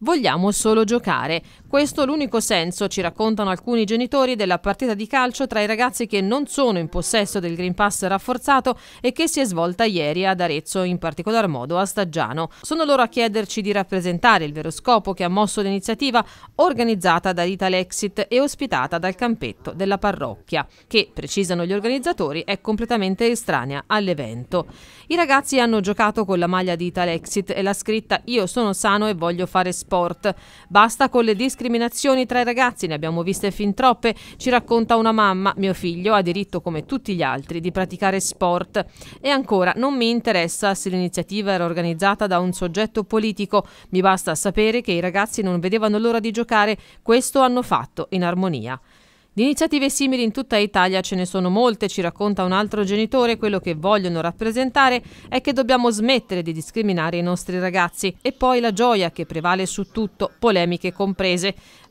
Vogliamo solo giocare. Questo è l'unico senso, ci raccontano alcuni genitori, della partita di calcio tra i ragazzi che non sono in possesso del Green Pass rafforzato e che si è svolta ieri ad Arezzo, in particolar modo a Staggiano. Sono loro a chiederci di rappresentare il vero scopo che ha mosso l'iniziativa organizzata da Italexit e ospitata dal campetto della parrocchia, che, precisano gli organizzatori, è completamente estranea all'evento. I ragazzi hanno giocato con la maglia di Italexit e la scritta Io sono sano e voglio fare sport sport. Basta con le discriminazioni tra i ragazzi, ne abbiamo viste fin troppe, ci racconta una mamma, mio figlio ha diritto come tutti gli altri di praticare sport. E ancora, non mi interessa se l'iniziativa era organizzata da un soggetto politico, mi basta sapere che i ragazzi non vedevano l'ora di giocare, questo hanno fatto in armonia. Di iniziative simili in tutta Italia ce ne sono molte, ci racconta un altro genitore, quello che vogliono rappresentare è che dobbiamo smettere di discriminare i nostri ragazzi e poi la gioia che prevale su tutto, polemiche comprese.